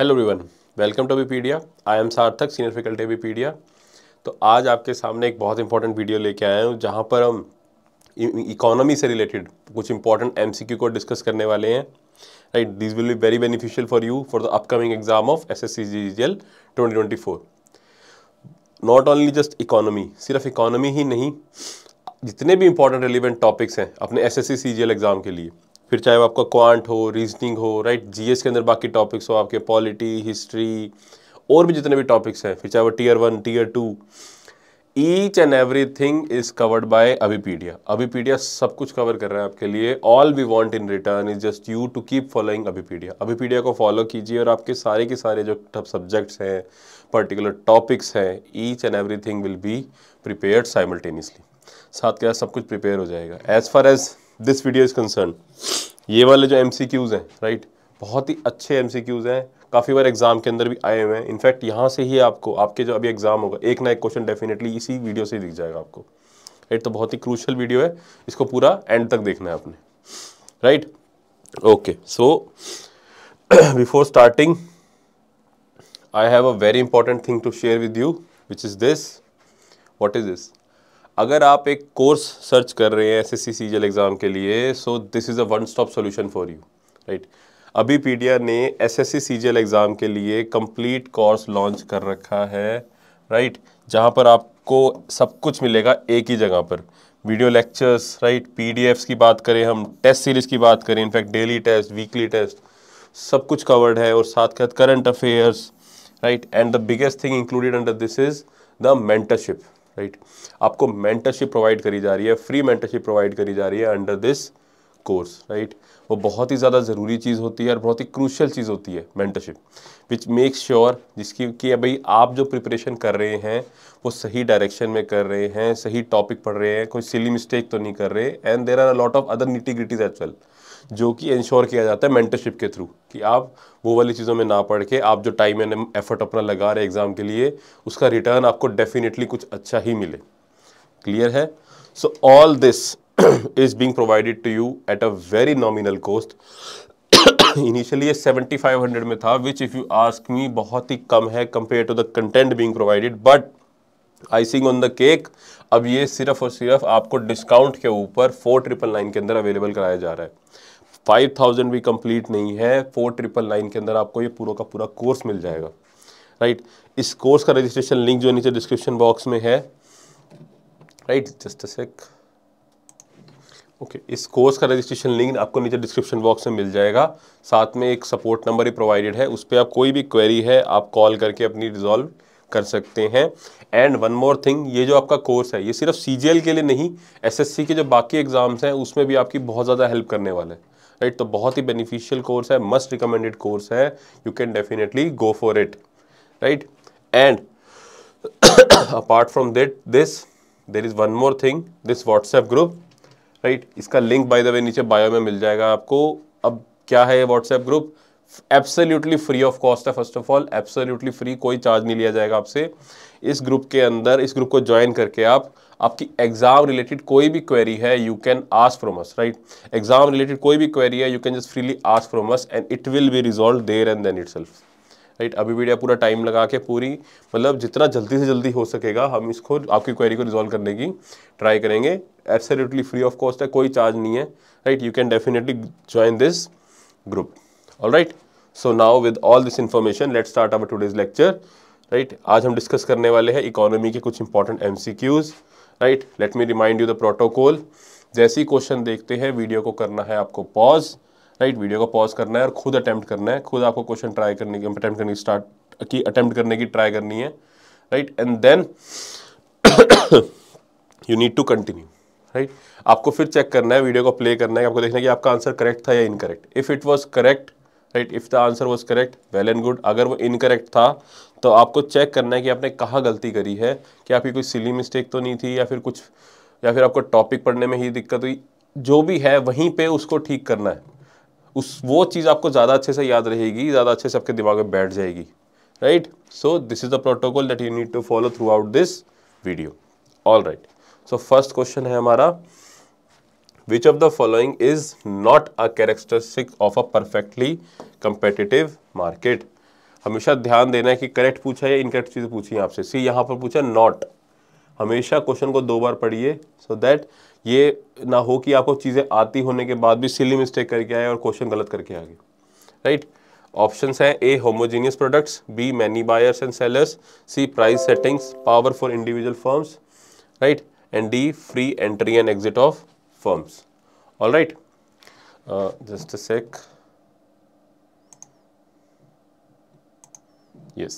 Hello everyone welcome to Abhipedia I am Sarthak senior faculty Abhipedia तो आज आपके सामने एक बहुत इंपॉर्टेंट वीडियो लेके आया हूँ जहाँ पर हम इकोनॉमी e-, e-, से रिलेटेड कुछ इंपॉर्टेंट एमसीक्यू को डिस्कस करने वाले हैं right this will be very beneficial for you for the upcoming exam of S S C G L twenty twenty four not only just economy सिर्फ इकोनॉमी ही नहीं जितने भी इंपॉर्टेंट रिलिवेंट टॉपिक्स हैं अपने S S C G L exam के लिए फिर चाहे वो आपका क्वांट हो रीजनिंग हो राइट जीएस के अंदर बाकी टॉपिक्स हो आपके पॉलिटी हिस्ट्री और भी जितने भी टॉपिक्स हैं फिर चाहे वो tier one tier two each and everything is covered by Abhipedia Abhipedia सब कुछ कवर कर रहे हैं आपके लिए all we want in return is just you to keep following Abhipedia Abhipedia को फॉलो कीजिए और आपके सारे के सारे जो सब्जेक्ट्स हैं पर्टिकुलर टॉपिक्स हैं each and everything will be prepare simultaneously साथ के साथ सब कुछ प्रिपेयर हो जाएगा as far as this video is concern ये वाले जो एम हैं राइट बहुत ही अच्छे एम हैं काफ़ी बार एग्जाम के अंदर भी आए हुए हैं इनफैक्ट यहाँ से ही आपको आपके जो अभी एग्जाम होगा एक ना एक क्वेश्चन डेफिनेटली इसी वीडियो से दिख जाएगा आपको राइट तो बहुत ही क्रूशल वीडियो है इसको पूरा एंड तक देखना है आपने right okay so before starting I have a very important thing to share with you which is this what is this अगर आप एक कोर्स सर्च कर रहे हैं एस एस एग्ज़ाम के लिए so this is a one stop solution for you right Abhipedia ने S S सी exam के लिए कंप्लीट कोर्स लॉन्च कर रखा है राइट right? जहाँ पर आपको सब कुछ मिलेगा एक ही जगह पर वीडियो लेक्चर्स राइट पीडीएफ्स की बात करें हम टेस्ट सीरीज़ की बात करें in fact daily test weekly test सब कुछ कवर्ड है और साथ के साथ current affairs right and the biggest thing included under this is the mentorship right आपको मेंटरशिप प्रोवाइड करी जा रही है फ्री मेंटरशिप प्रोवाइड करी जा रही है अंडर दिस कोर्स राइट वो बहुत ही ज़्यादा ज़रूरी चीज़ होती है और बहुत ही क्रूशल चीज़ होती है मेंटरशिप विच मेक श्योर जिसकी कि भाई आप जो प्रिपरेशन कर रहे हैं वो सही डायरेक्शन में कर रहे हैं सही टॉपिक पढ़ रहे हैं कोई सिली मिस्टेक तो नहीं कर रहे and there are a lot of other nitty gritties as well जो कि इंश्योर किया जाता है मेंटरशिप के थ्रू कि आप वो वाली चीज़ों में ना पढ़ के आप जो टाइम एंड एफर्ट अपना लगा रहे एग्ज़ाम के लिए उसका रिटर्न आपको डेफिनेटली कुछ अच्छा ही मिले क्लियर है so all this is being provided to you at a very nominal cost initially ये 7500 में था which if you ask me बहुत ही कम है compare to the content being provided but icing on the cake अब ये सिर्फ और सिर्फ आपको डिस्काउंट के ऊपर फोर ट्रिपल नाइन के अंदर अवेलेबल कराया जा रहा है फाइव थाउजेंड भी कंप्लीट नहीं है फोर ट्रिपल नाइन के अंदर आपको ये पूरा का पूरा कोर्स मिल जाएगा राइट इस कोर्स का रजिस्ट्रेशन लिंक जो नीचे डिस्क्रिप्शन बॉक्स में है right just sec okay okay, इस कोर्स का रजिस्ट्रेशन लिंक आपको नीचे डिस्क्रिप्शन बॉक्स में मिल जाएगा साथ में एक सपोर्ट नंबर ही प्रोवाइडेड है उस पर आप कोई भी क्वेरी है आप कॉल करके अपनी रिजॉल्व कर सकते हैं एंड वन मोर थिंग ये जो आपका कोर्स है ये सिर्फ सी के लिए नहीं एसएससी के जो बाकी एग्ज़ाम्स हैं उसमें भी आपकी बहुत ज़्यादा हेल्प करने वाला है राइट तो बहुत ही बेनिफिशियल कोर्स है मस्ट रिकमेंडेड कोर्स है you can definitely go for it right and apart from that this there is one more thing this WhatsApp group right इसका लिंक बाय द वे नीचे bio में मिल जाएगा आपको अब क्या है WhatsApp group absolutely free of cost है first of all absolutely free कोई चार्ज नहीं लिया जाएगा आपसे इस ग्रुप के अंदर इस ग्रुप को ज्वाइन करके आप आपकी एग्ज़ाम रिलेटेड कोई भी क्वेरी है you can ask from us right exam related कोई भी क्वेरी है you can just freely ask from us and it will be resolve there and then itself right अभी वीडियो पूरा time लगा के पूरी मतलब जितना जल्दी से जल्दी हो सकेगा हम इसको आपकी क्वेरी को रिजॉल्व करने की ट्राई करेंगे एब्सोल्युटली फ्री ऑफ कॉस्ट है कोई चार्ज नहीं है right you can definitely join this group all right so now with all this information let start our today's lecture right आज हम डिस्कस करने वाले हैं इकोनॉमी के कुछ important aim right let me remind you the protocol जैसे ही question देखते हैं वीडियो को करना है आपको पॉज राइट right, वीडियो को पॉज करना है और खुद अटैम्प्ट करना है खुद आपको क्वेश्चन ट्राई करने की अटैम्प्ट करने की स्टार्ट की अटैम्प्ट करने की ट्राई करनी है right and then you need to continue right आपको फिर चेक करना है वीडियो को प्ले करना है आपको देखना है कि आपका आंसर करेक्ट था या incorrect if it was correct right if the answer was correct well and good अगर वो इनकरेक्ट था तो आपको चेक करना है कि आपने कहाँ गलती करी है कि आपकी कोई सिली मिस्टेक तो नहीं थी या फिर कुछ या फिर आपको टॉपिक पढ़ने में ही दिक्कत हुई जो भी है वहीं पे उसको ठीक करना है उस वो चीज़ आपको ज़्यादा अच्छे से याद रहेगी ज़्यादा अच्छे से आपके दिमाग में बैठ जाएगी right so this is the protocol that you need to follow throughout this video all right so first question है हमारा which of the following is not a characteristic of a perfectly competitive market हमेशा ध्यान देना है कि correct पूछा या incorrect चीज पूछी आपसे सी यहाँ पर पूछा नॉट हमेशा क्वेश्चन को दो बार पढ़िए सो दैट ये ना हो कि आपको चीज़ें आती होने के बाद भी सिली मिस्टेक करके आए और क्वेश्चन गलत करके आ गए राइट ऑप्शन हैं A homogeneous products B many buyers and sellers C price settings power for individual firms right and D free entry and exit of firms all right just sec yes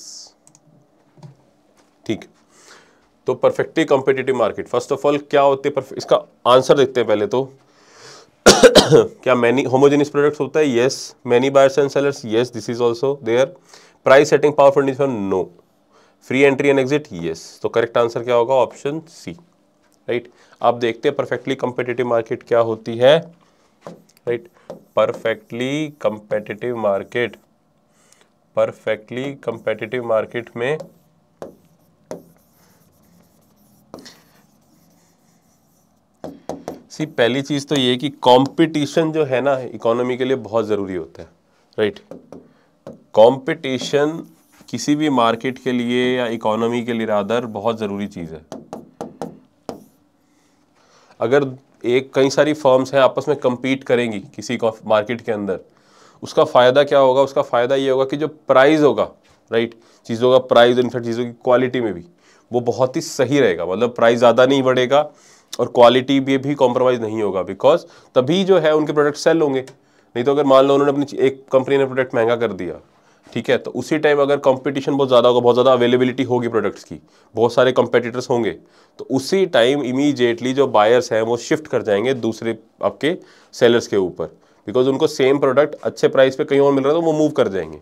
ठीक तो perfectly competitive market first of all क्या हैं perfect इसका answer देखते हैं पहले तो क्या मैनी होमोजेनियस प्रोडक्ट्स होता है yes many buyers and sellers yes this is also there price setting power fund no free entry and exit yes तो करेक्ट आंसर क्या होगा ऑप्शन सी राइट आप देखते हैं परफेक्टली कंपेटिटिव मार्केट क्या होती है right perfectly competitive market perfectly competitive market में सी पहली चीज़ तो ये कि कंपटीशन जो है ना इकोनॉमी के लिए बहुत ज़रूरी होता है राइट कंपटीशन किसी भी मार्केट के लिए या इकोनॉमी के लिए रादर बहुत ज़रूरी चीज़ है अगर एक कई सारी फर्म्स हैं आपस में कंपीट करेंगी किसी मार्केट के अंदर उसका फ़ायदा क्या होगा उसका फ़ायदा ये होगा कि जो प्राइस होगा राइट चीज़ों का प्राइस इनफैक्ट चीज़ों की क्वालिटी में भी वो बहुत ही सही रहेगा मतलब प्राइस ज़्यादा नहीं बढ़ेगा और क्वालिटी भी भी कॉम्प्रोमाइज़ नहीं होगा बिकॉज तभी जो है उनके प्रोडक्ट सेल होंगे नहीं तो अगर मान लो उन्होंने अपनी एक कंपनी ने प्रोडक्ट महंगा कर दिया ठीक है तो उसी टाइम अगर कंपटीशन बहुत ज़्यादा होगा बहुत ज़्यादा अवेलेबिलिटी होगी प्रोडक्ट्स की बहुत सारे कंपटीटर्स होंगे तो उसी टाइम इमीजिएटली जो बायर्स हैं वो शिफ्ट कर जाएंगे दूसरे आपके सेलर्स के ऊपर बिकॉज उनको सेम प्रोडक्ट अच्छे प्राइस पे कहीं और मिल रहा है तो वो मूव कर जाएंगे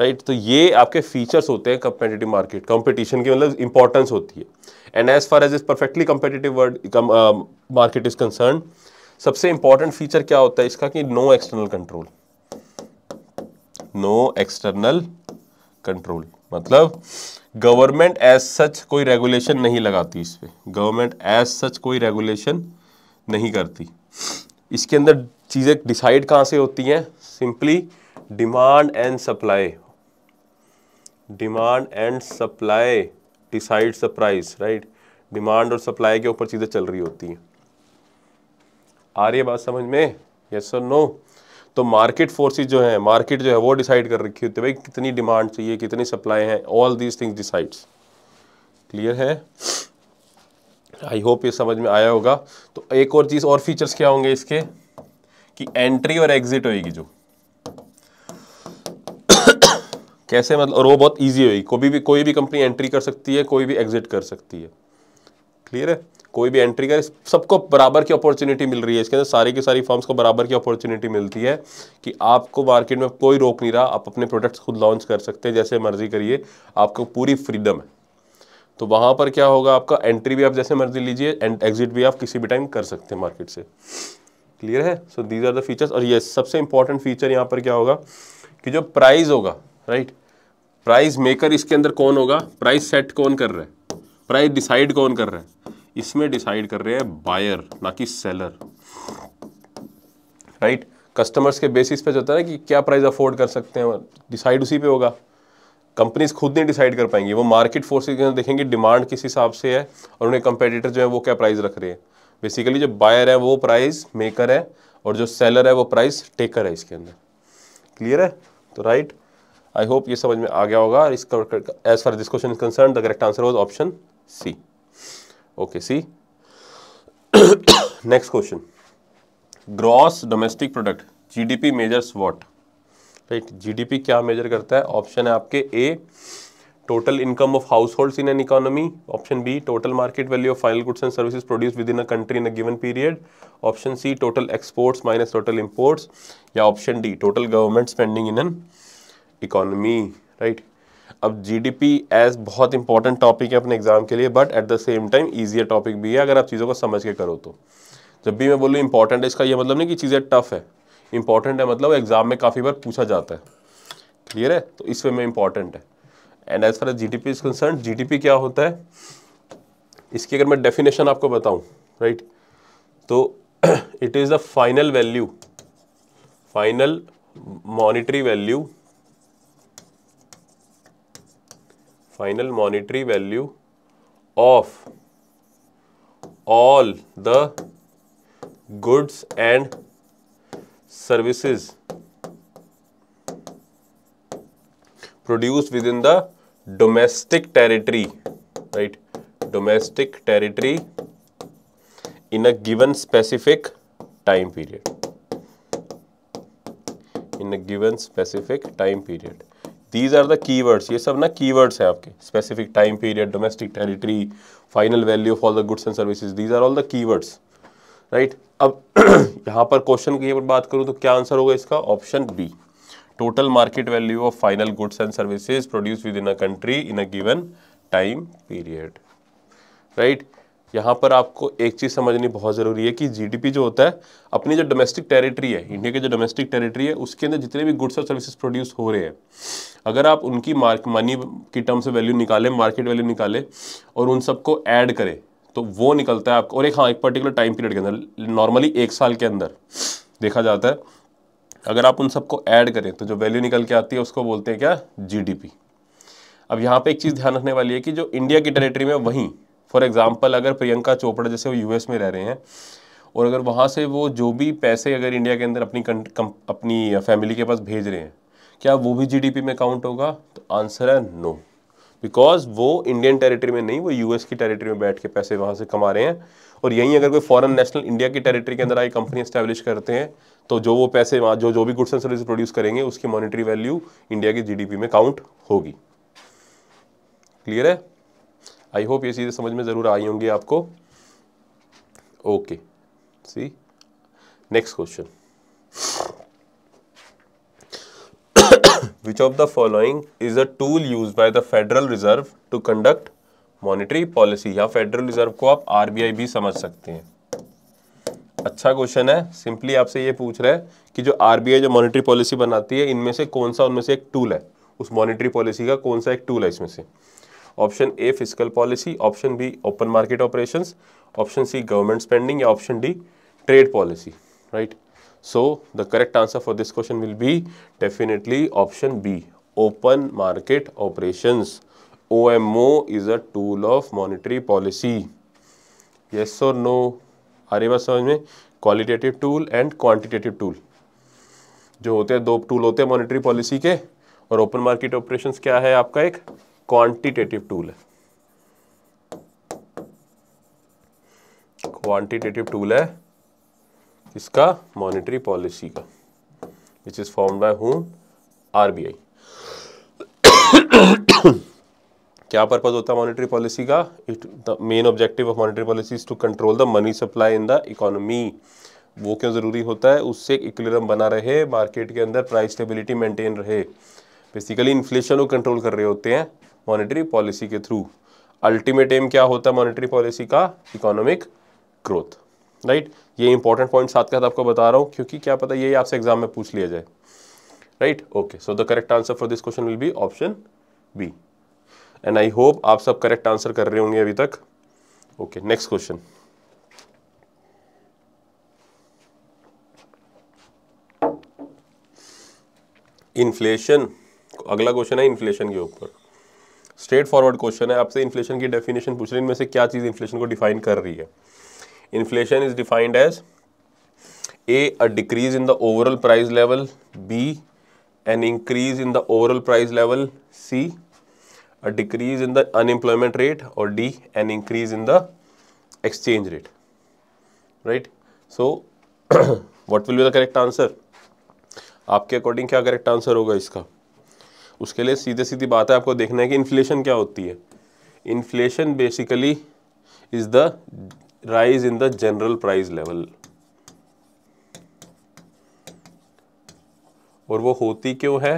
राइट right? तो ये आपके फीचर्स होते हैं कंपेटेटिव मार्केट कंपटीशन की मतलब इंपॉर्टेंस होती है and as far as is perfectly competitive world market is concern सबसे इंपॉर्टेंट फीचर क्या होता है इसका कि no external control no external control मतलब गवर्नमेंट एज सच कोई रेगुलेशन नहीं लगाती इस पर गवर्नमेंट एज सच कोई रेगुलेशन नहीं करती इसके अंदर चीज़ें डिसाइड कहाँ से होती हैं simply demand and supply demand and supply decide the price right demand और सप्लाई के ऊपर चीज़ें चल रही होती हैं आ रही है बात समझ में यस सर नो तो मार्केट फोर्सेस जो है मार्केट जो है वो डिसाइड कर रखी होती है भाई कितनी डिमांड चाहिए कितनी सप्लाई है all these things decides clear है आई होप ये समझ में आया होगा तो एक और चीज़ और फीचर्स क्या होंगे इसके कि एंट्री और एग्जिट होएगी जो कैसे मतलब और वो बहुत इजी होगी कोई भी कोई भी कंपनी एंट्री कर सकती है कोई भी एग्जिट कर सकती है क्लियर है कोई भी एंट्री कर सबको बराबर की अपॉर्चुनिटी मिल रही है इसके अंदर सारी की सारी फॉर्म्स को बराबर की अपॉर्चुनिटी मिलती है कि आपको मार्केट में कोई रोक नहीं रहा आप अपने प्रोडक्ट्स खुद लॉन्च कर सकते हैं जैसे मर्जी करिए आपको पूरी फ्रीडम है तो वहाँ पर क्या होगा आपका एंट्री भी आप जैसे मर्जी लीजिए एंड एग्जिट भी आप किसी भी टाइम कर सकते हैं मार्केट से क्लियर है so these are the features और ये सबसे इंपॉर्टेंट फीचर यहाँ पर क्या होगा कि जो प्राइस होगा राइट प्राइस मेकर इसके अंदर कौन होगा प्राइस सेट कौन कर रहा है प्राइस डिसाइड कौन कर रहा है इसमें डिसाइड कर रहे हैं बायर ना कि सेलर राइट कस्टमर्स के बेसिस पे जो होता है ना कि क्या प्राइस अफोर्ड कर सकते हैं डिसाइड उसी पे होगा कंपनीज खुद नहीं डिसाइड कर पाएंगी वो मार्केट फोर्सेज देखेंगे डिमांड किस हिसाब से है और उन्हें कंपेटिटर जो है वो क्या प्राइस रख रहे हैं बेसिकली जो बायर है वो प्राइस मेकर है और जो सेलर है वो प्राइस टेकर है इसके अंदर क्लियर है तो राइट आई होप ये समझ में आ गया होगा इसका as far this question is concern the correct answer was option C okay C next question gross domestic product GDP measures what right GDP क्या मेजर करता है ऑप्शन है आपके A total income of household in an economy option B total market value of final goods and service produce within a country in a given period option C total exports minus total imports या option D total government spending in an economy right अब G D P as बहुत important topic है अपने exam के लिए but at the same time easier topic भी है अगर आप चीज़ों को समझ के करो तो जब भी मैं बोलूँ इंपॉर्टेंट है इसका यह मतलब नहीं कि चीज़ें टफ है इंपॉर्टेंट है मतलब एग्जाम में काफ़ी बार पूछा जाता है क्लियर है तो इस वे में इंपॉर्टेंट है and as far as G is concern G क्या होता है इसकी अगर मैं डेफिनेशन आपको बताऊं राइट right? तो it is the final value final monetary value final monetary value of all the goods and produce within the domestic territory right domestic territory in a given specific time period in a given specific time period these are the keywords ये सब ना keywords हैं आपके specific time period domestic territory final value of all the goods and services these are all the keywords right right? अब यहाँ पर question की बात करूँ तो क्या आंसर होगा इसका option B total market value of final goods and services produced within a country in a given time period right right? यहाँ पर आपको एक चीज़ समझनी बहुत ज़रूरी है कि जीडीपी जो होता है अपनी जो डोमेस्टिक टेरिटरी है इंडिया की जो डोमेस्टिक टेरिटरी है उसके अंदर जितने भी गुड्स और सर्विसेज प्रोड्यूस हो रहे हैं अगर आप उनकी मार्क मनी की टर्म से वैल्यू निकालें मार्केट वैल्यू निकालें और उन सबको ऐड करें तो वो निकलता है आपको और एक हाँ एक पर्टिकुलर टाइम पीरियड के अंदर नॉर्मली एक साल के अंदर देखा जाता है अगर आप उन सबको ऐड करें तो जो वैल्यू निकल के आती है उसको बोलते हैं क्या जीडीपी अब यहाँ पे एक चीज़ ध्यान रखने वाली है कि जो इंडिया की टेरिटरी में वहीं फॉर एग्जाम्पल अगर प्रियंका चोपड़ा जैसे वो यूएस में रह रहे हैं और अगर वहाँ से वो जो भी पैसे अगर इंडिया के अंदर अपनी अपनी फैमिली के पास भेज रहे हैं क्या वो भी जी में काउंट होगा तो आंसर है नो बिकॉज वो इंडियन टेरिटरी में नहीं वो यूएस की टेरिटरी में बैठ के पैसे वहाँ से कमा रहे हैं और यहीं अगर कोई फॉरेन नेशनल इंडिया की टेरिटरी के अंदर आई कंपनी स्टैब्लिश करते हैं तो जो वो पैसे वहाँ जो जो भी गुड्स एंड सर्विस प्रोड्यूस करेंगे उसकी मॉनिटरी वैल्यू इंडिया की जीडीपी में काउंट होगी क्लियर है आई होप ये चीज़ें समझ में ज़रूर आई होंगी आपको okay C next question Which of the following is a tool used by the Federal Reserve to conduct monetary policy? या Federal Reserve को आप RBI भी समझ सकते हैं अच्छा क्वेश्चन है सिंपली आपसे ये पूछ रहा है कि जो आरबीआई जो मॉनिटरी पॉलिसी बनाती है इनमें से कौन सा उनमें से एक टूल है उस मॉनिटरी पॉलिसी का कौन सा एक टूल है इसमें से option A physical policy option B open market operations option C government spending या option D trade policy right So the correct answer for this question will be definitely option B, open market operations. OMO is a tool of monetary policy. Yes or no? आ रही बात समझ में qualitative tool and quantitative tool जो होते हैं दो tool होते हैं मॉनेटरी पॉलिसी के और ओपन मार्केट ऑपरेशंस क्या है आपका एक क्वांटिटेटिव टूल है क्वांटिटेटिव टूल है इसका मॉनेटरी पॉलिसी का which is form by B I क्या पर्पज होता है मॉनेटरी पॉलिसी का it the main objective of monetary policy is to control the money supply in the economy वो क्यों ज़रूरी होता है उससे इक्विलिब्रियम बना रहे मार्केट के अंदर प्राइस स्टेबिलिटी मेंटेन रहे बेसिकली इन्फ्लेशन को कंट्रोल कर रहे होते हैं मॉनेटरी पॉलिसी के थ्रू अल्टीमेट एम क्या होता है मॉनेटरी पॉलिसी का इकोनॉमिक ग्रोथ राइट ये इंपॉर्टेंट पॉइंट साथ के साथ आपको बता रहा हूँ क्योंकि क्या पता यही आपसे एग्जाम में पूछ लिया जाए right okay so the correct answer for this question will be option B and I hope आप सब करेक्ट आंसर कर रहे होंगे अभी तक ओके नेक्स्ट क्वेश्चन इन्फ्लेशन अगला क्वेश्चन है इन्फ्लेशन के ऊपर स्ट्रेट फॉरवर्ड क्वेश्चन है आपसे इन्फ्लेशन की डेफिनेशन पूछ रहे हैं इनमें से क्या चीज़ इन्फ्लेशन को डिफाइन कर रही है inflation is defined as A a decrease in the overall price level B an increase in the overall price level C a decrease in the unemployment rate और D an increase in the exchange rate right so what will be the correct answer आपके according क्या correct answer होगा इसका उसके लिए सीधे सीधी बात है आपको देखना है कि इन्फ्लेशन क्या होती है inflation basically is the rise in the general price level और वो होती क्यों है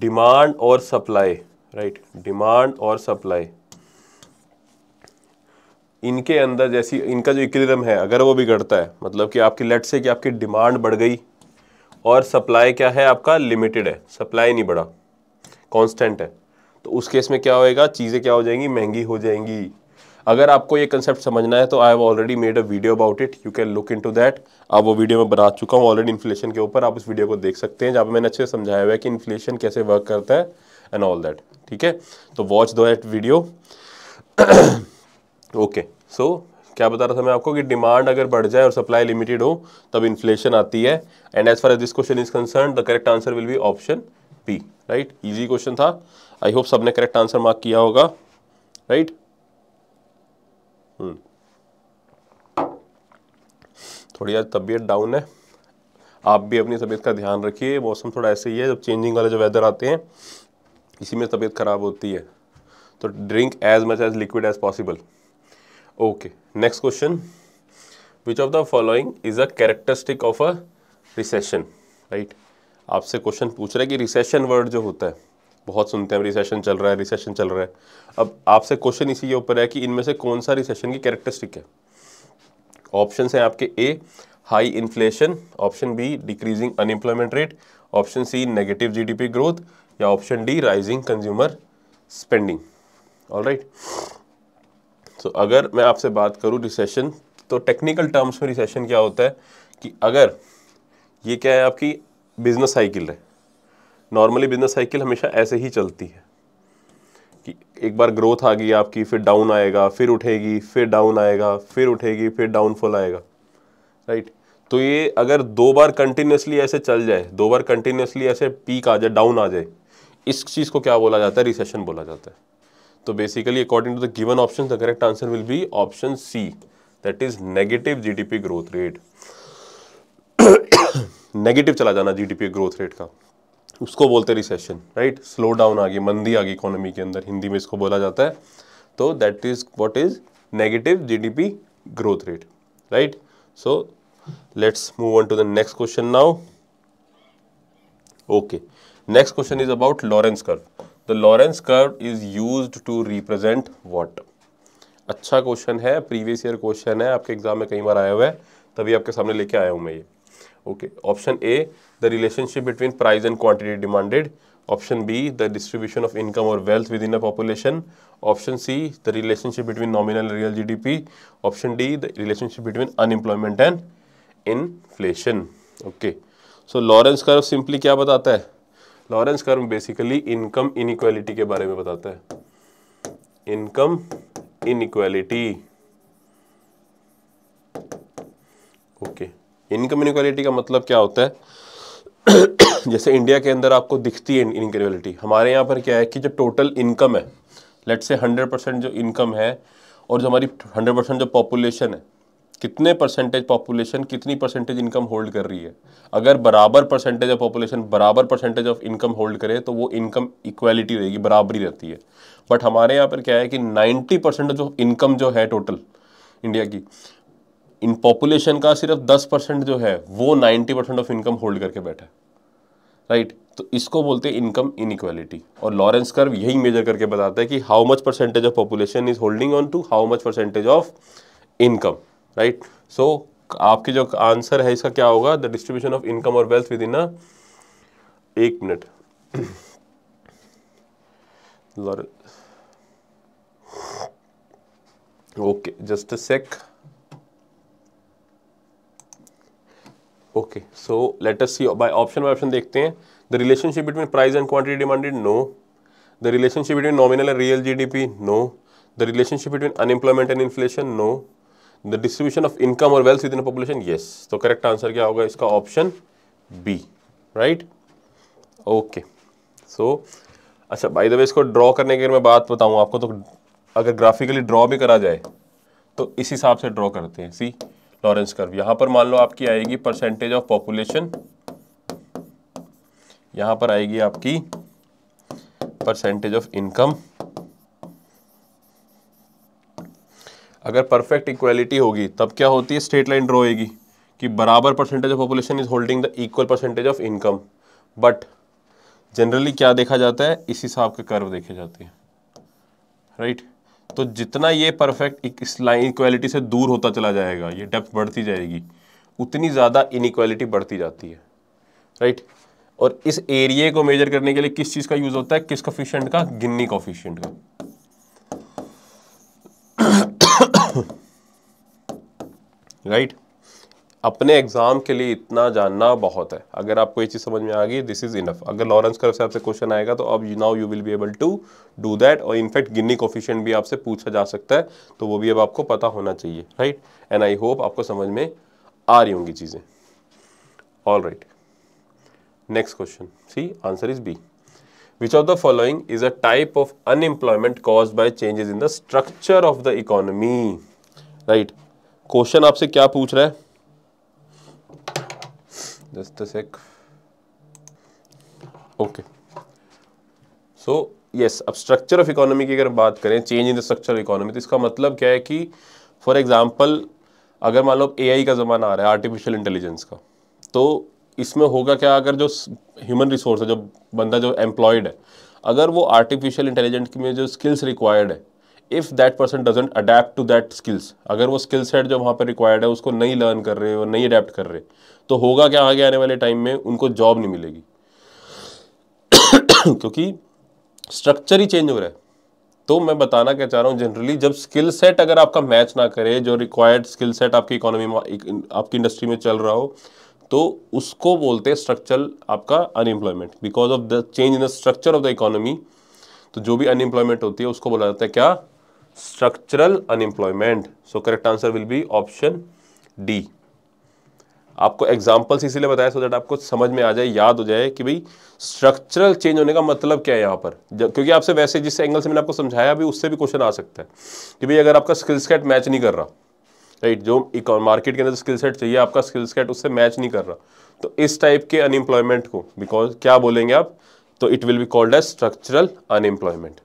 डिमांड और सप्लाई राइट डिमांड और सप्लाई इनके अंदर जैसी इनका जो इक्विलिब्रियम है अगर वो बिगड़ता है मतलब कि आपकी लेट से कि आपकी डिमांड बढ़ गई और सप्लाई क्या है आपका लिमिटेड है सप्लाई नहीं बढ़ा कांस्टेंट है तो उस केस में क्या होएगा चीज़ें क्या हो जाएंगी महंगी हो जाएंगी अगर आपको ये कंसेप्ट समझना है तो I have already made a video about it you can look into that अब वो वीडियो मैं बना चुका हूँ ऑलरेडी इन्फ्लेशन के ऊपर आप उस वीडियो को देख सकते हैं जहाँ पर मैंने अच्छे से समझाया हुआ है कि इन्फ्लेशन कैसे वर्क करता है एंड ऑल दैट ठीक है तो वॉच दो दैट वीडियो ओके सो क्या बता रहा था मैं आपको कि डिमांड अगर बढ़ जाए और सप्लाई लिमिटेड हो तब इन्फ्लेशन आती है and as far as this question is concern the correct answer will be option B right easy question था आई होप सबने करेक्ट आंसर मार्क किया होगा राइट right? हम्म। थोड़ी आज तबीयत डाउन है आप भी अपनी तबीयत का ध्यान रखिए मौसम थोड़ा ऐसे ही है जब चेंजिंग वाले जो वेदर आते हैं इसी में तबीयत ख़राब होती है तो drink as much as liquid as possible okay next question which of the following is a characteristic of a recession right आपसे क्वेश्चन पूछ रहे हैं कि रिसेशन वर्ड जो होता है बहुत सुनते हैं रिसेशन चल रहा है रिसेशन चल रहा है अब आपसे क्वेश्चन इसी के ऊपर है कि इनमें से कौन सा रिसेशन की कैरेक्टरिस्टिक है ऑप्शन हैं आपके A high inflation option B decreasing unemployment rate option C negative GDP growth या option D rising consumer spending all right so अगर मैं आपसे बात करूँ रिसेशन तो टेक्निकल टर्म्स में रिसेशन क्या होता है कि अगर ये क्या है आपकी बिजनेस साइकिल है नॉर्मली बिजनेस साइकिल हमेशा ऐसे ही चलती है कि एक बार ग्रोथ आ गई आपकी फिर डाउन आएगा फिर उठेगी फिर डाउन आएगा फिर उठेगी फिर डाउनफॉल आएगा राइट तो ये अगर दो बार कंटिन्यूसली ऐसे चल जाए दो बार कंटिन्यूसली ऐसे पीक आ जाए डाउन आ जाए इस चीज़ को क्या बोला जाता है रिसेशन बोला जाता है तो basically according to the given option the correct answer will be option C that is negative GDP growth rate negative चला जाना जीडीपी ग्रोथ रेट का उसको बोलते हैं रिसेशन राइट स्लो डाउन आ गई मंदी आ गई इकोनॉमी के अंदर हिंदी में इसको बोला जाता है तो that is what is negative GDP growth rate right so let's move on to the next question now okay next question is about Lorenz curve the Lorenz curve is use to represent what अच्छा question है previous year question है आपके exam में कई बार आया हुआ है तभी आपके सामने लेके आया हूँ मैं ये okay option A the relationship between price and quantity demanded option b the distribution of income or wealth within a population option c the relationship between nominal and real gdp option d the relationship between unemployment and inflation okay so Lorenz curve simply क्या बताता है Lorenz curve basically income inequality के बारे में बताता है income inequality okay income inequality का मतलब क्या होता है जैसे इंडिया के अंदर आपको दिखती है इनक्रेबिलिटी हमारे यहाँ पर क्या है कि जो टोटल इनकम है लेट से हंड्रेड परसेंट जो इनकम है और जो हमारी हंड्रेड परसेंट जो पॉपुलेशन है कितने परसेंटेज पॉपुलेशन कितनी परसेंटेज इनकम होल्ड कर रही है अगर बराबर परसेंटेज ऑफ पॉपुलेशन बराबर परसेंटेज ऑफ इनकम होल्ड करे तो वो इनकम इक्वालिटी रहेगी बराबरी रहती है बट हमारे यहाँ पर क्या है कि नाइन्टी परसेंट जो इनकम जो है टोटल इंडिया की इन पॉपुलेशन का सिर्फ दस परसेंट जो है वो ninety percent of income hold करके बैठा है राइट right? तो इसको बोलते हैं इनकम इनक्वालिटी और लॉरेंस कर्व यही मेजर करके बताता है कि how much percentage of population is holding on to how much percentage of income right so आपके जो आंसर है इसका क्या होगा द डिस्ट्रीब्यूशन ऑफ इनकम और वेल्थ विद इन अ एक minute okay just a sec okay so late us see by option by option देखते हैं the relationship between price and quantity demanded no the relationship between nominal and real GDP no the relationship between unemployment and inflation no the distribution of income और wealth within population yes तो correct answer क्या होगा इसका option B right okay so अच्छा by the way इसको draw करने की अगर मैं बात बताऊँ आपको तो अगर ग्राफिकली ड्रॉ भी करा जाए तो इस हिसाब से ड्रॉ करते हैं सी लॉरेंस कर्व यहां पर मान लो आपकी आएगी परसेंटेज ऑफ पॉपुलेशन यहां पर आएगी आपकी परसेंटेज ऑफ इनकम अगर परफेक्ट इक्वालिटी होगी तब क्या होती है स्ट्रेट लाइन ड्रॉ होगी कि बराबर percentage of population is holding the equal percentage of income but generally क्या देखा जाता है इस हिसाब के कर्व देखे जाते हैं राइट right? तो जितना ये परफेक्ट इस लाइन इक्वालिटी से दूर होता चला जाएगा ये डेप्थ बढ़ती जाएगी उतनी ज़्यादा इनक्वालिटी बढ़ती जाती है राइट और इस एरिए को मेजर करने के लिए किस चीज़ का यूज़ होता है किस कोफिशियंट का गिन्नी कोफिशियंट का राइट right? अपने एग्ज़ाम के लिए इतना जानना बहुत है अगर आपको ये चीज़ समझ में आ गई दिस इज़ इनफ अगर लॉरेंस कर्व से आपसे क्वेश्चन आएगा तो अब you now you will be able to do that और इनफैक्ट गिन्नी कोफिशेंट भी आपसे पूछा जा सकता है तो वो भी अब आपको पता होना चाहिए राइट एंड आई होप आपको समझ में आ रही होंगी चीज़ें all right next question C answer is B which of the following is a type of unemployment cause by changes in the structure of the economy right question आपसे क्या पूछ रहा है just a sec okay so yes अब structure of economy की अगर बात करें change in the structure of economy तो इसका मतलब क्या है कि फॉर एग्जांपल अगर मान लो एआई का ज़माना आ रहा है आर्टिफिशियल इंटेलिजेंस का तो इसमें होगा क्या अगर जो ह्यूमन रिसोर्स है जो बंदा जो एम्प्लॉयड है अगर वो आर्टिफिशियल इंटेलिजेंट में जो स्किल्स रिक्वायर्ड है if that person doesn't adapt to that skills अगर वो स्किल सेट जो वहाँ पर रिक्वायर्ड है उसको नहीं लर्न कर रहे और नहीं अडेप्ट कर रहे तो होगा क्या आगे आने वाले टाइम में उनको जॉब नहीं मिलेगी क्योंकि स्ट्रक्चर ही चेंज हो रहा है तो मैं बताना क्या चाह रहा हूँ जनरली जब स्किल सेट अगर आपका मैच ना करे जो रिक्वायर्ड स्किल सेट आपकी इकोनॉमी में आपकी इंडस्ट्री में चल रहा हो तो उसको बोलते हैं स्ट्रक्चरल आपका unemployment because of the change in the structure of the economy तो जो भी अनएम्प्लॉयमेंट होती है उसको बोला जाता है क्या structural unemployment so correct answer will be option D आपको एग्जाम्पल्स इसीलिए बताया सो दैट आपको समझ में आ जाए याद हो जाए कि भाई स्ट्रक्चरल चेंज होने का मतलब क्या है यहाँ पर क्योंकि आपसे वैसे जिस एंगल से मैंने आपको समझाया भी उससे भी क्वेश्चन आ सकता है कि भाई अगर आपका स्किल सेट मैच नहीं कर रहा राइट जो मार्केट के अंदर स्किल सेट चाहिए आपका स्किल सेट उससे मैच नहीं कर रहा तो इस टाइप के अनएम्प्लॉयमेंट को बिकॉज क्या बोलेंगे आप तो it will be called as structural unemployment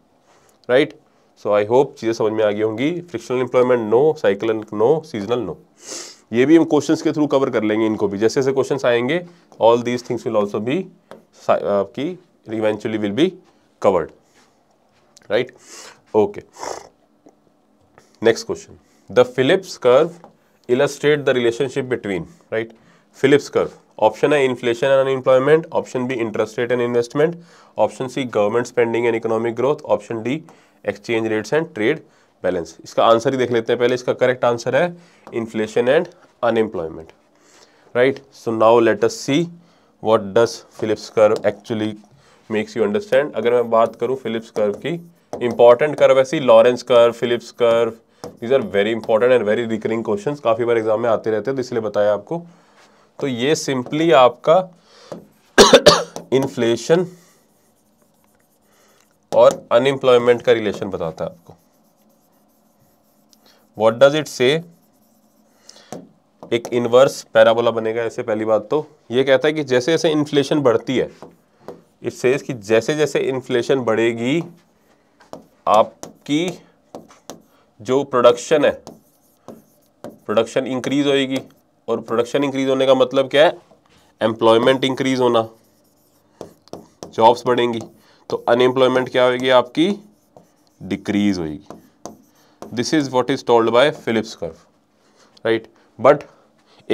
right so I hope चीज़ें समझ में आ गई होंगी frictional employment no cycle no seasonal no ये भी हम क्वेश्चन के थ्रू कवर कर लेंगे इनको भी जैसे जैसे क्वेश्चन आएंगे all these things will also भी आपकी eventually will be covered right okay next question the Phillips curve illustrate the relationship between right Phillips curve option है inflation and unemployment option B interest rate and investment option C government spending and economic growth option D exchange rates and trade balance इसका आंसर ही देख लेते हैं पहले इसका correct answer है inflation and unemployment right so now let us see what does Phillips curve actually makes you understand अगर मैं बात करूँ फिलिप्स कर्व की इंपॉर्टेंट कर्व ऐसी Lorenz curve Phillips curve these are very important and very recurring question काफ़ी बार exam में आते रहते हैं तो इसलिए बताया आपको तो ये सिंपली आपका इन्फ्लेशन और अनएम्प्लॉयमेंट का रिलेशन बताता है आपको वॉट डज इट से एक इनवर्स पैराबोला बनेगा ऐसे पहली बात तो ये कहता है कि जैसे जैसे इन्फ्लेशन बढ़ती है इट सेज कि जैसे जैसे इन्फ्लेशन बढ़ेगी आपकी जो प्रोडक्शन है प्रोडक्शन इंक्रीज होएगी और प्रोडक्शन इंक्रीज होने का मतलब क्या है एम्प्लॉयमेंट इंक्रीज होना जॉब्स बढ़ेंगी तो अनएम्प्लॉयमेंट क्या होगी आपकी डिक्रीज होगी this is what is told by Phillips curve right but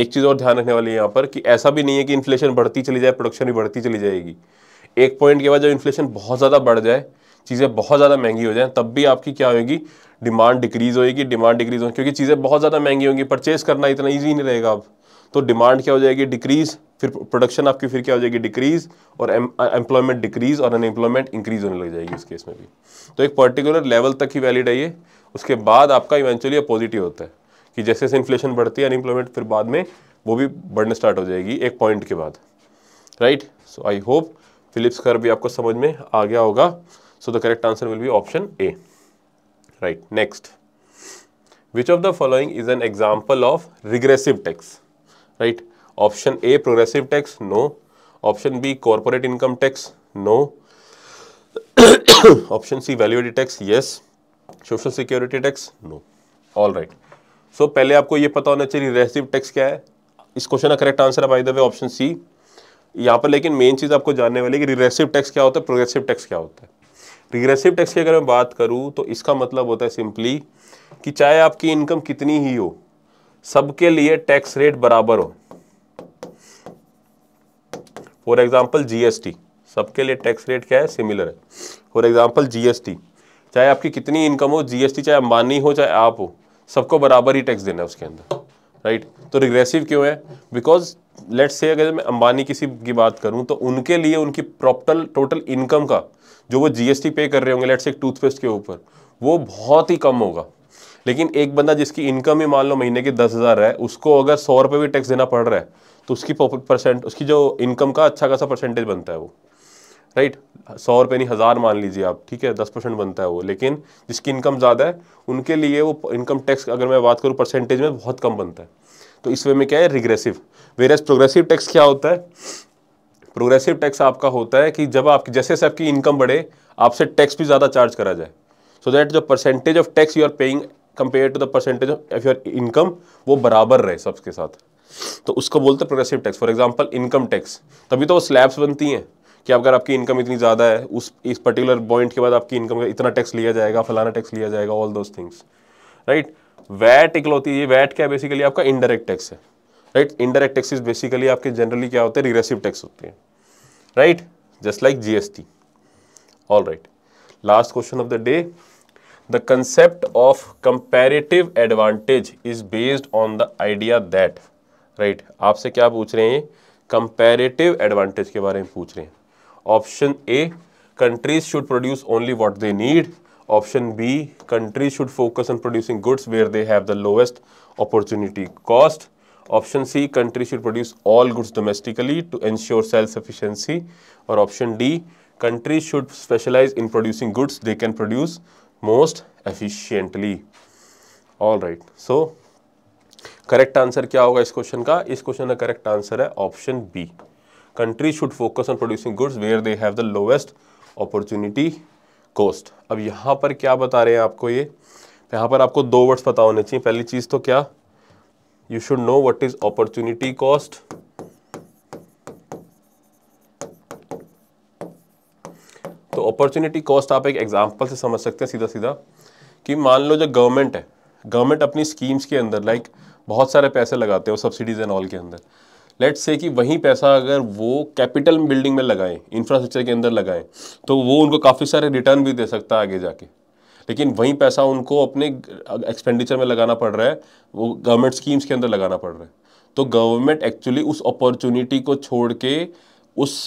एक चीज़ और ध्यान रखने वाली है यहाँ पर कि ऐसा भी नहीं है कि इन्फ्लेशन बढ़ती चली जाए प्रोडक्शन भी बढ़ती चली जाएगी एक पॉइंट के बाद जब इन्फ्लेशन बहुत ज़्यादा बढ़ जाए चीज़ें बहुत ज़्यादा महंगी हो जाएँ तब भी आपकी क्या होगी डिमांड डिक्रीज़ होएगी डिमांड डिक्रीज होगी क्योंकि चीज़ें बहुत ज़्यादा महंगी होंगी परचेस करना इतना ईजी नहीं रहेगा अब तो डिमांड क्या हो जाएगी डिक्रीज फिर प्रोडक्शन आपकी फिर क्या हो जाएगी डिक्रीज और एम्प्लॉयमेंट डिक्रीज uh, और अनएम्प्लॉयमेंट इंक्रीज होने लग जाएगी उस केस में भी तो एक पर्टिकुलर लेवल तक ही वैलिड है ये उसके बाद आपका इवेंचुअली पॉजिटिव होता है कि जैसे जैसे इन्फ्लेशन बढ़ती है अनएम्प्लॉयमेंट फिर बाद में वो भी बढ़ने स्टार्ट हो जाएगी एक पॉइंट के बाद right so I hope Phillips curve भी आपको समझ में आ गया होगा so the correct answer will be option A right next which of the following is an example of regressive tax right option A progressive tax no option B corporate income tax no option C value tax yes social security tax no all right so पहले आपको ये पता होना चाहिए regressive tax क्या है इस question का करेक्ट आंसर है by the way option C यहाँ पर लेकिन मेन चीज़ आपको जानने वाली है कि रिग्रेसिव टैक्स क्या होता है प्रोग्रेसिव टैक्स क्या होता है रिग्रेसिव टैक्स की अगर मैं बात करूँ तो इसका मतलब होता है सिंपली कि चाहे आपकी इनकम कितनी ही हो सबके लिए टैक्स रेट बराबर हो फॉर एग्जाम्पल जीएसटी सबके लिए टैक्स रेट क्या है सिमिलर है फॉर एग्जाम्पल जीएसटी चाहे आपकी कितनी इनकम हो जीएसटी चाहे अंबानी हो चाहे आप हो सबको बराबर ही टैक्स देना है उसके अंदर राइट right? तो रिग्रेसिव क्यों है बिकॉज लेट से अगर मैं अंबानी किसी की बात करूं तो उनके लिए उनकी प्रॉपटल टोटल इनकम का जो वो जीएसटी पे कर रहे होंगे लेट से एक टूथपेस्ट के ऊपर वो बहुत ही कम होगा लेकिन एक बंदा जिसकी इनकम ही मान लो महीने की दस हज़ार है उसको अगर सौ रुपये भी टैक्स देना पड़ रहा है तो उसकी परसेंट उसकी जो इनकम का अच्छा खासा परसेंटेज बनता है वो राइट सौ रुपये नहीं हज़ार मान लीजिए आप ठीक है दस परसेंट बनता है वो लेकिन जिसकी इनकम ज़्यादा है उनके लिए वो इनकम टैक्स अगर मैं बात करूँ परसेंटेज में बहुत कम बनता है तो इस वे में क्या है रिग्रेसिव वेरस प्रोग्रेसिव टैक्स क्या होता है प्रोग्रेसिव टैक्स आपका होता है कि जब आप जैसे जैसे आपकी इनकम बढ़े आपसे टैक्स भी ज़्यादा चार्ज करा जाए सो so दैट जो percentage of tax you are paying compare to the percentage of your income वो बराबर रहे सबके साथ तो उसको बोलते हैं progressive tax for example income tax तभी तो वो स्लैब्स बनती हैं कि अगर आपकी इनकम इतनी ज़्यादा है उस इस पर्टिकुलर पॉइंट के बाद आपकी इनकम का इतना टैक्स लिया जाएगा फलाना टैक्स लिया जाएगा all those things right VAT इकलौती ये वैट क्या बेसिकली आपका इनडायरेक्ट टैक्स है right indirect tax is basically आपके जनरली क्या होते हैं रिग्रेसिव टैक्स होते हैं right just like G S T all right last question of the day the concept of comparative advantage is based on the idea that right आपसे क्या पूछ रहे हैं comparative advantage के बारे में पूछ रहे हैं option A countries should produce only what they need option B countries should focus on producing goods where they have the lowest opportunity cost option C countries should produce all goods domestically to ensure self sufficiency or option D countries should specialize in producing goods they can produce most efficiently all right so correct answer क्या होगा इस question का इस question का correct answer है option B country should focus on producing goods where they have the lowest opportunity cost अब यहाँ पर क्या बता रहे हैं आपको ये यहाँ पर आपको दो वर्ड्स पता होने चाहिए पहली चीज़ तो क्या you should know what is opportunity cost opportunity cost आप एक एग्जाम्पल से समझ सकते हैं सीधा सीधा कि मान लो जो गवर्नमेंट है गवर्नमेंट अपनी स्कीम्स के अंदर लाइक बहुत सारे पैसे लगाते हो सब्सिडीज़ एंड ऑल के अंदर लेट्स से कि वही पैसा अगर वो कैपिटल बिल्डिंग में लगाएं इंफ्रास्ट्रक्चर के अंदर लगाएं तो वो उनको काफ़ी सारे रिटर्न भी दे सकता है आगे जाके लेकिन वही पैसा उनको अपने एक्सपेंडिचर में लगाना पड़ रहा है वो गवर्नमेंट स्कीम्स के अंदर लगाना पड़ रहा है तो गवर्नमेंट एक्चुअली उस अपॉर्चुनिटी को छोड़ के उस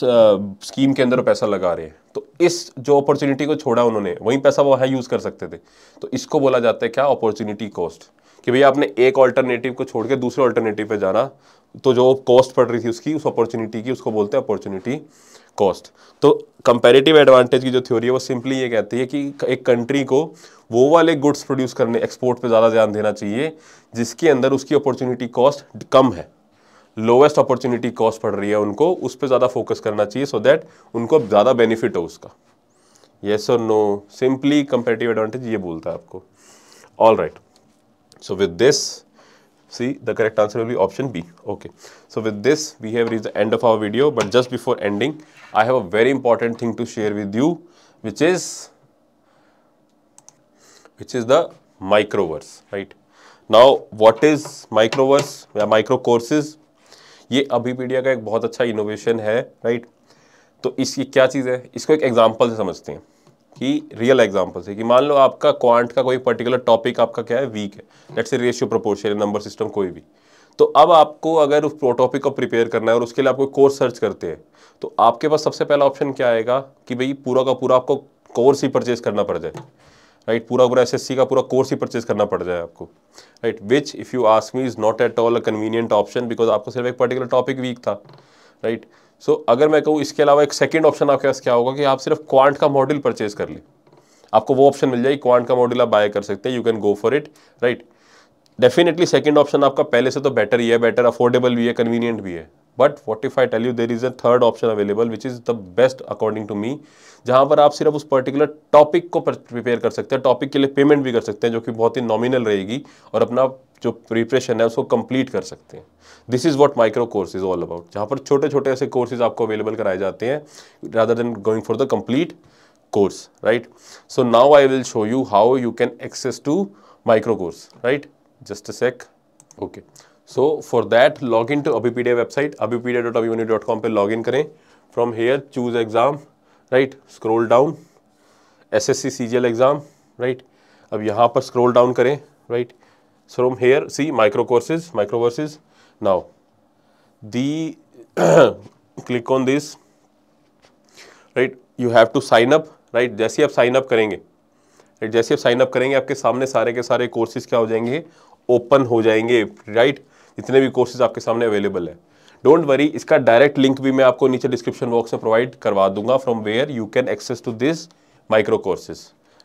स्कीम के अंदर पैसा लगा रहे हैं तो इस जो अपॉर्चुनिटी को छोड़ा उन्होंने वही पैसा वो है यूज़ कर सकते थे तो इसको बोला जाता है क्या अपॉर्चुनिटी कॉस्ट कि भैया आपने एक ऑल्टरनेटिव को छोड़ के दूसरे ऑल्टरनेटिव पे जाना तो जो कॉस्ट पड़ रही थी उसकी उस अपॉर्चुनिटी की उसको बोलते हैं अपॉर्चुनिटी कॉस्ट तो कंपेरेटिव एडवांटेज की जो थ्योरी है वो सिंपली ये कहती है कि एक कंट्री को वो वाले गुड्स प्रोड्यूस करने एक्सपोर्ट पे ज़्यादा ध्यान देना चाहिए जिसके अंदर उसकी अपॉर्चुनिटी कॉस्ट कम है लोवेस्ट अपॉर्चुनिटी कॉस्ट पड़ रही है उनको उस पर ज़्यादा फोकस करना चाहिए सो दैट उनको ज़्यादा बेनिफिट हो उसका येस और नो सिंपली कंपेरेटिव एडवांटेज ये बोलता है आपको all right so with this see the correct answer will be option B okay so with this we have reached the end of our video but just before ending I have a very important thing to share with you which is which is the microverse right now what is microverse या micro courses ये अभीपीडिया का एक बहुत अच्छा innovation है right तो इसकी क्या चीज़ है इसको एक एग्जाम्पल से समझते हैं कि रियल एग्जाम्पल से कि मान लो आपका क्वांट का कोई पर्टिकुलर टॉपिक आपका क्या है वीक है let's say ratio proportion number system कोई भी तो अब आपको अगर उस टॉपिक को प्रिपेयर करना है और उसके लिए आपको कोर्स सर्च करते हैं तो आपके पास सबसे पहला ऑप्शन क्या आएगा कि भाई पूरा का पूरा आपको कोर्स ही परचेज करना पड़ जाए राइट पूरा पूरा एसएससी का पूरा कोर्स ही परचेज करना पड़ जाए आपको right which if you ask me is not at all a convenient option because आपको सिर्फ एक पर्टिकुलर टॉपिक वीक था राइट right? सो so, अगर मैं कहूँ इसके अलावा एक सेकेंड ऑप्शन आपके पास क्या होगा कि आप सिर्फ क्वांट का मॉडल परचेज कर ले आपको वो ऑप्शन मिल जाएगी क्वांट का मॉडल आप बाय कर सकते हैं you can go for it right definitely second option आपका पहले से तो बेटर ही है बेटर अफोर्डेबल भी है कन्वीनियंट भी है but what if I tell you there is a third option available which is the best according to me जहां पर आप सिर्फ उस पर्टिकुलर टॉपिक को प्रिपेयर कर सकते हैं टॉपिक के लिए पेमेंट भी कर सकते हैं जो कि बहुत ही नॉमिनल रहेगी और अपना जो प्रिपरेशन है उसको कंप्लीट कर सकते हैं this is what micro course is all about जहाँ पर छोटे छोटे ऐसे कोर्सेज आपको अवेलेबल कराए जाते हैं rather than going for the complete course right so now I will show you how you can access to micro course right just sec okay okay so for that log in to Abhipedia website Abhipedia dot अभी dot com पर log in करें from here choose exam right scroll down S S C C G L exam right अब यहाँ पर scroll down करें right from here see micro courses micro courses now the click on this right you have to sign up right जैसे आप sign up करेंगे right जैसे आप sign up करेंगे आपके सामने सारे के सारे कोर्सेज क्या हो जाएंगे ओपन हो जाएंगे राइट right? जितने भी कोर्सेज आपके सामने अवेलेबल है डोंट वरी इसका डायरेक्ट लिंक भी मैं आपको नीचे डिस्क्रिप्शन बॉक्स में प्रोवाइड करवा दूंगा from where you can access to this micro courses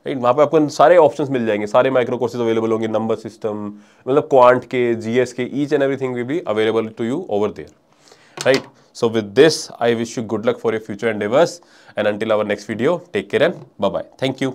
right वहाँ पे आपको सारे ऑप्शंस मिल जाएंगे सारे माइक्रो कोर्सेज अवेलेबल होंगे नंबर सिस्टम मतलब क्वांट के जीएस के each and everything will be available to you over there right so with this I wish you good luck for your future endeavours and until our next video take care and bye bye thank you